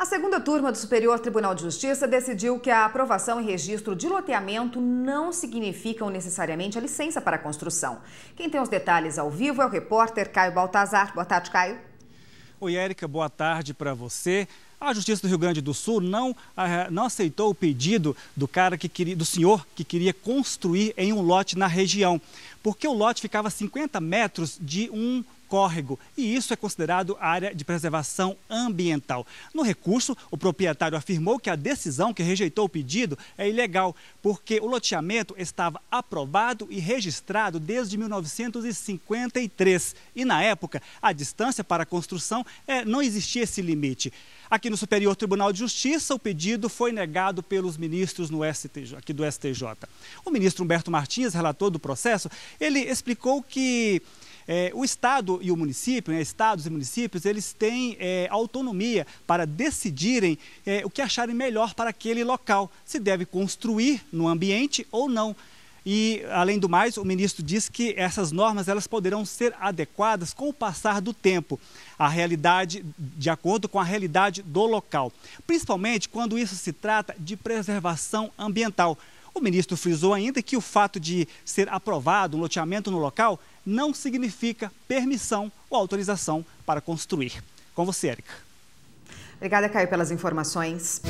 A segunda turma do Superior Tribunal de Justiça decidiu que a aprovação e registro de loteamento não significam necessariamente a licença para a construção. Quem tem os detalhes ao vivo é o repórter Caio Baltazar. Boa tarde, Caio. Oi, Érica, boa tarde para você. A Justiça do Rio Grande do Sul não, ah, não aceitou o pedido do cara que queria, do senhor que queria construir em um lote na região, porque o lote ficava a 50 metros de um córrego, e isso é considerado área de preservação ambiental. No recurso, o proprietário afirmou que a decisão que rejeitou o pedido é ilegal, porque o loteamento estava aprovado e registrado desde 1953 e, na época, a distância para a construção é, não existia esse limite. Aqui no Superior Tribunal de Justiça, o pedido foi negado pelos ministros no STJ, aqui do STJ. O ministro Humberto Martins, relator do processo, ele explicou que é, o Estado e o município, né, estados e municípios, eles têm é, autonomia para decidirem é, o que acharem melhor para aquele local, se deve construir no ambiente ou não. E, além do mais, o ministro diz que essas normas elas poderão ser adequadas com o passar do tempo, a realidade, de acordo com a realidade do local, principalmente quando isso se trata de preservação ambiental. O ministro frisou ainda que o fato de ser aprovado um loteamento no local não significa permissão ou autorização para construir. Com você, Érica. Obrigada, Caio, pelas informações.